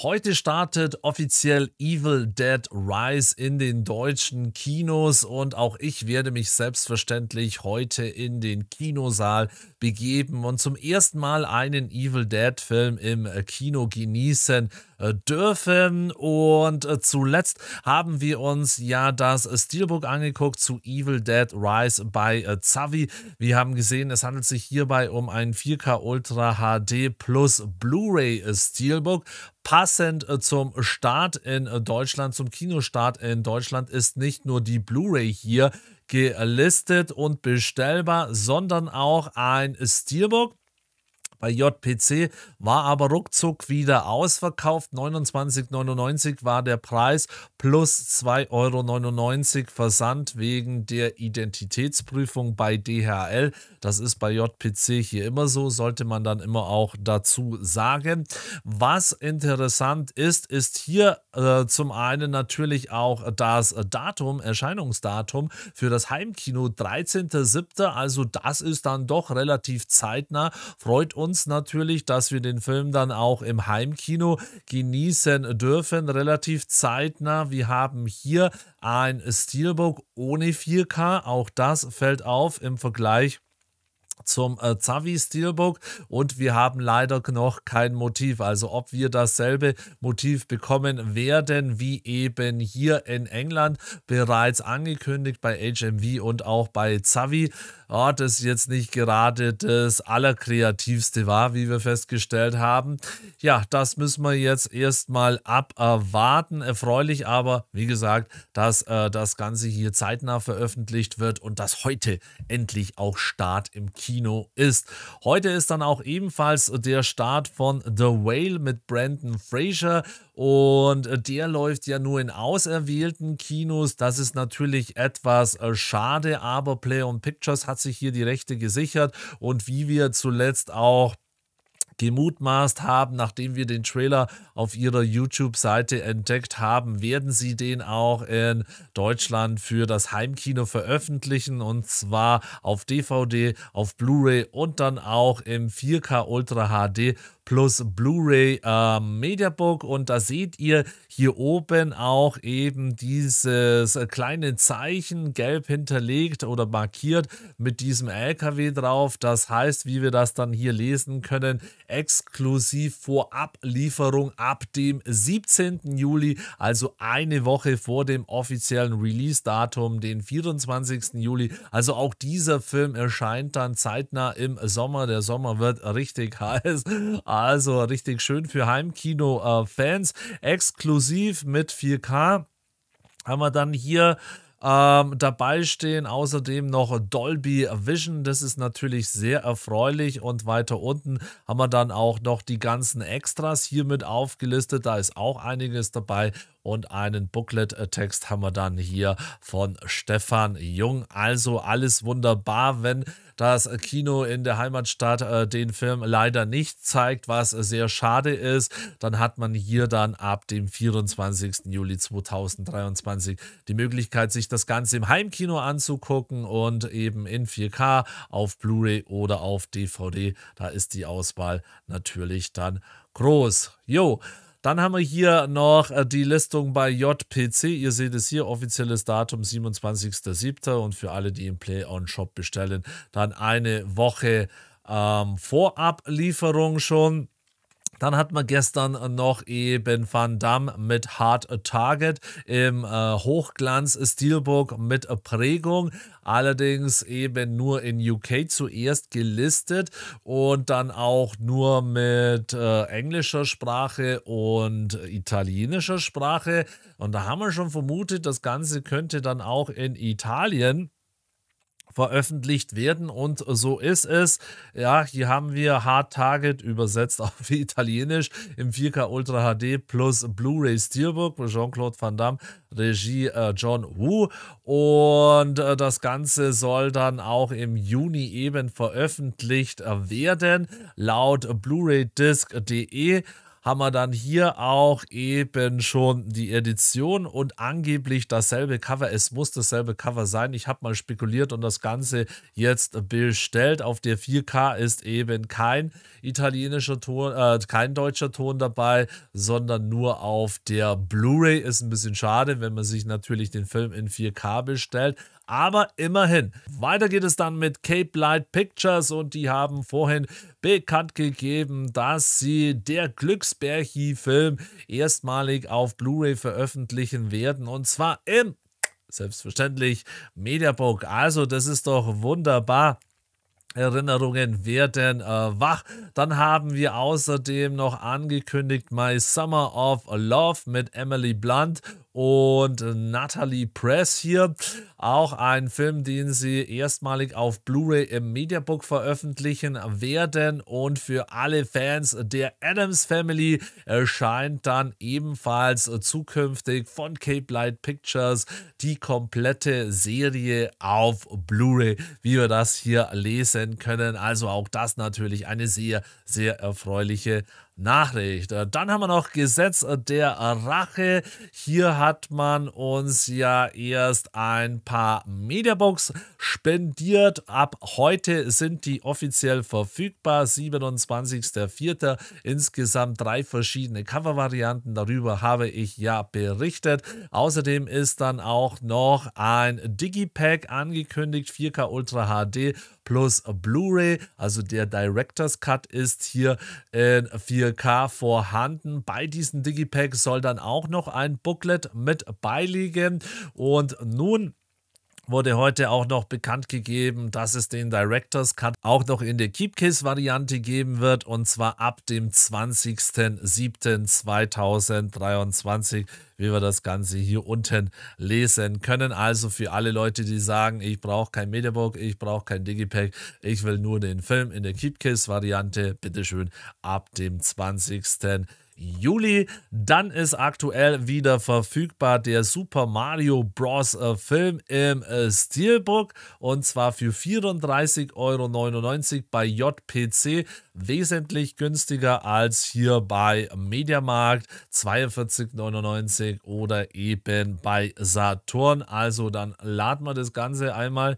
Heute startet offiziell Evil Dead Rise in den deutschen Kinos und auch ich werde mich selbstverständlich heute in den Kinosaal begeben und zum ersten Mal einen Evil Dead Film im Kino genießen äh, dürfen. Und äh, zuletzt haben wir uns ja das Steelbook angeguckt zu Evil Dead Rise bei äh, Zavi. Wir haben gesehen, es handelt sich hierbei um ein 4K Ultra HD Plus Blu-ray Steelbook Passend äh, zum Start in äh, Deutschland, zum Kinostart in Deutschland ist nicht nur die Blu-ray hier gelistet und bestellbar, sondern auch ein Steelbook bei JPC, war aber ruckzuck wieder ausverkauft. 29,99 war der Preis plus 2,99 Euro Versand wegen der Identitätsprüfung bei DHL. Das ist bei JPC hier immer so, sollte man dann immer auch dazu sagen. Was interessant ist, ist hier äh, zum einen natürlich auch das Datum, Erscheinungsdatum für das Heimkino 13.07. Also das ist dann doch relativ zeitnah. Freut uns uns natürlich, dass wir den Film dann auch im Heimkino genießen dürfen, relativ zeitnah. Wir haben hier ein Steelbook ohne 4K, auch das fällt auf im Vergleich zum äh, Zavi Steelbook und wir haben leider noch kein Motiv. Also ob wir dasselbe Motiv bekommen werden wie eben hier in England bereits angekündigt bei HMV und auch bei Zavi oh, das jetzt nicht gerade das Allerkreativste war, wie wir festgestellt haben. Ja, das müssen wir jetzt erstmal abwarten. Erfreulich aber, wie gesagt, dass äh, das Ganze hier zeitnah veröffentlicht wird und dass heute endlich auch Start im Kino ist. Heute ist dann auch ebenfalls der Start von The Whale mit Brandon Fraser und äh, der läuft ja nur in auserwählten Kinos. Das ist natürlich etwas äh, schade, aber Play on Pictures hat sich hier die Rechte gesichert. Und wie wir zuletzt auch gemutmaßt haben, nachdem wir den Trailer auf ihrer YouTube-Seite entdeckt haben, werden sie den auch in Deutschland für das Heimkino veröffentlichen und zwar auf DVD, auf Blu-ray und dann auch im 4K Ultra HD plus Blu-ray äh, Mediabook. Und da seht ihr hier oben auch eben dieses äh, kleine Zeichen gelb hinterlegt oder markiert mit diesem LKW drauf. Das heißt, wie wir das dann hier lesen können, exklusiv vor Ablieferung ab dem 17. Juli, also eine Woche vor dem offiziellen Release-Datum, den 24. Juli. Also auch dieser Film erscheint dann zeitnah im Sommer. Der Sommer wird richtig heiß also richtig schön für Heimkino-Fans. Exklusiv mit 4K haben wir dann hier ähm, dabei stehen außerdem noch Dolby Vision, das ist natürlich sehr erfreulich und weiter unten haben wir dann auch noch die ganzen Extras hier mit aufgelistet, da ist auch einiges dabei und einen Booklet-Text haben wir dann hier von Stefan Jung. Also alles wunderbar, wenn das Kino in der Heimatstadt äh, den Film leider nicht zeigt, was sehr schade ist. Dann hat man hier dann ab dem 24. Juli 2023 die Möglichkeit, sich das Ganze im Heimkino anzugucken und eben in 4K auf Blu-ray oder auf DVD. Da ist die Auswahl natürlich dann groß. Jo, dann haben wir hier noch äh, die Listung bei JPC. Ihr seht es hier, offizielles Datum 27.07. Und für alle, die im Play-on-Shop bestellen, dann eine Woche ähm, Vorablieferung schon. Dann hat man gestern noch eben Van Damme mit Hard Target im äh, Hochglanz Steelbook mit Prägung, allerdings eben nur in UK zuerst gelistet und dann auch nur mit äh, englischer Sprache und italienischer Sprache. Und da haben wir schon vermutet, das Ganze könnte dann auch in Italien veröffentlicht werden. Und so ist es. Ja, hier haben wir Hard Target übersetzt auf Italienisch im 4K Ultra HD plus Blu-ray Steelbook. Jean-Claude Van Damme, Regie äh, John Woo. Und äh, das Ganze soll dann auch im Juni eben veröffentlicht äh, werden, laut Blu-ray-Disc.de haben wir dann hier auch eben schon die Edition und angeblich dasselbe Cover. Es muss dasselbe Cover sein. Ich habe mal spekuliert und das Ganze jetzt bestellt. Auf der 4K ist eben kein italienischer Ton, äh, kein deutscher Ton dabei, sondern nur auf der Blu-ray. Ist ein bisschen schade, wenn man sich natürlich den Film in 4K bestellt. Aber immerhin. Weiter geht es dann mit Cape Light Pictures und die haben vorhin bekannt gegeben, dass sie der Glücksbärchi-Film erstmalig auf Blu-ray veröffentlichen werden und zwar im selbstverständlich Mediabook. Also, das ist doch wunderbar. Erinnerungen werden äh, wach. Dann haben wir außerdem noch angekündigt My Summer of Love mit Emily Blunt und Natalie Press hier. Auch ein Film, den sie erstmalig auf Blu-ray im Mediabook veröffentlichen werden. Und für alle Fans der Adams Family erscheint dann ebenfalls zukünftig von Cape Light Pictures die komplette Serie auf Blu-ray, wie wir das hier lesen können. Also auch das natürlich eine sehr, sehr erfreuliche Nachricht. Äh, dann haben wir noch Gesetz der Rache. Hier hat man uns ja erst ein paar Mediabox spendiert. Ab heute sind die offiziell verfügbar. 27.04. Insgesamt drei verschiedene Covervarianten. Darüber habe ich ja berichtet. Außerdem ist dann auch noch ein Digipack angekündigt. 4K Ultra HD plus Blu-ray. Also der Director's Cut ist hier in 4K vorhanden. Bei diesem Digipack soll dann auch noch ein Booklet mit beiliegen. Und nun wurde heute auch noch bekannt gegeben, dass es den Directors Cut auch noch in der Keep Variante geben wird und zwar ab dem 20.07.2023, wie wir das Ganze hier unten lesen können. Also für alle Leute, die sagen, ich brauche kein Mediabook, ich brauche kein Digipack, ich will nur den Film in der Keep Variante, bitteschön ab dem 20. Juli. Dann ist aktuell wieder verfügbar der Super Mario Bros. Äh, Film im äh, Steelbook und zwar für 34,99 Euro bei JPC. Wesentlich günstiger als hier bei Mediamarkt 42,99 oder eben bei Saturn. Also dann laden wir das Ganze einmal.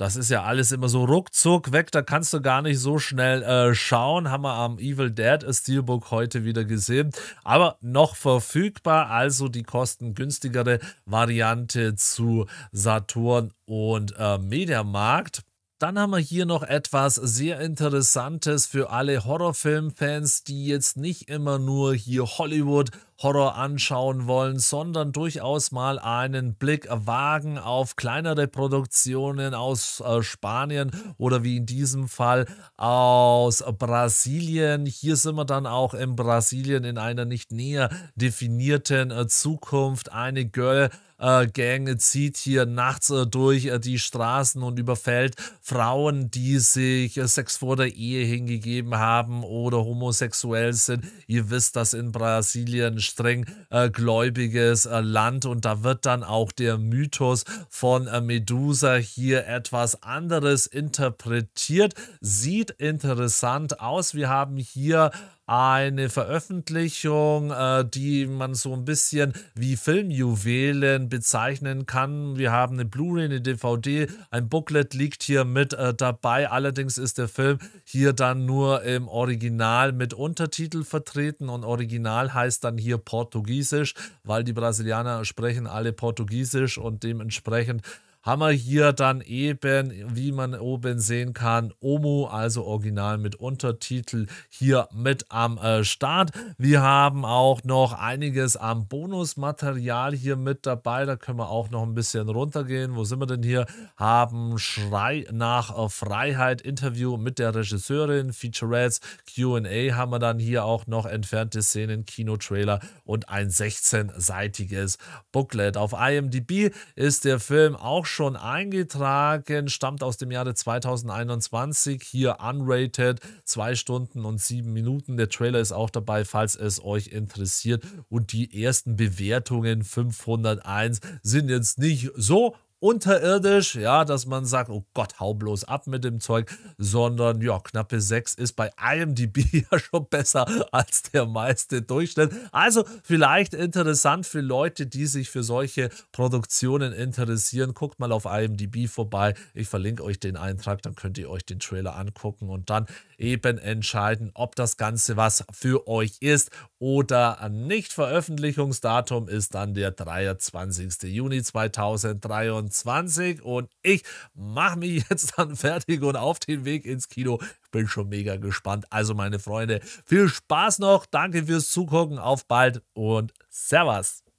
Das ist ja alles immer so ruckzuck weg, da kannst du gar nicht so schnell äh, schauen. Haben wir am Evil Dead Steelbook heute wieder gesehen. Aber noch verfügbar, also die kostengünstigere Variante zu Saturn und äh, Mediamarkt. Dann haben wir hier noch etwas sehr Interessantes für alle Horrorfilmfans, die jetzt nicht immer nur hier Hollywood Horror anschauen wollen, sondern durchaus mal einen Blick wagen auf kleinere Produktionen aus äh, Spanien oder wie in diesem Fall aus Brasilien. Hier sind wir dann auch in Brasilien in einer nicht näher definierten äh, Zukunft. Eine Girl äh, Gang zieht hier nachts durch die Straßen und überfällt Frauen, die sich Sex vor der Ehe hingegeben haben oder homosexuell sind. Ihr wisst, dass in Brasilien streng äh, gläubiges äh, Land und da wird dann auch der Mythos von äh, Medusa hier etwas anderes interpretiert. Sieht interessant aus. Wir haben hier eine Veröffentlichung, äh, die man so ein bisschen wie Filmjuwelen bezeichnen kann. Wir haben eine Blu-ray, eine DVD, ein Booklet liegt hier mit äh, dabei. Allerdings ist der Film hier dann nur im Original mit Untertitel vertreten und Original heißt dann hier Portugiesisch, weil die Brasilianer sprechen alle Portugiesisch und dementsprechend haben wir hier dann eben, wie man oben sehen kann, OMU, also Original mit Untertitel, hier mit am äh, Start. Wir haben auch noch einiges am Bonusmaterial hier mit dabei. Da können wir auch noch ein bisschen runtergehen. Wo sind wir denn hier? Haben Schrei nach äh, Freiheit, Interview mit der Regisseurin, Featurettes, QA haben wir dann hier auch noch entfernte Szenen, Kinotrailer und ein 16-seitiges Booklet. Auf IMDb ist der Film auch schon eingetragen, stammt aus dem Jahre 2021, hier unrated, 2 Stunden und 7 Minuten. Der Trailer ist auch dabei, falls es euch interessiert. Und die ersten Bewertungen 501 sind jetzt nicht so unterirdisch, ja, dass man sagt, oh Gott, hau bloß ab mit dem Zeug, sondern ja, knappe 6 ist bei IMDb ja schon besser als der meiste Durchschnitt. Also vielleicht interessant für Leute, die sich für solche Produktionen interessieren. Guckt mal auf IMDb vorbei. Ich verlinke euch den Eintrag, dann könnt ihr euch den Trailer angucken und dann eben entscheiden, ob das Ganze was für euch ist oder nicht. Veröffentlichungsdatum ist dann der 23. Juni 2023. 2020 und ich mache mich jetzt dann fertig und auf den Weg ins Kino. Ich bin schon mega gespannt. Also meine Freunde, viel Spaß noch. Danke fürs Zugucken. Auf bald und Servus.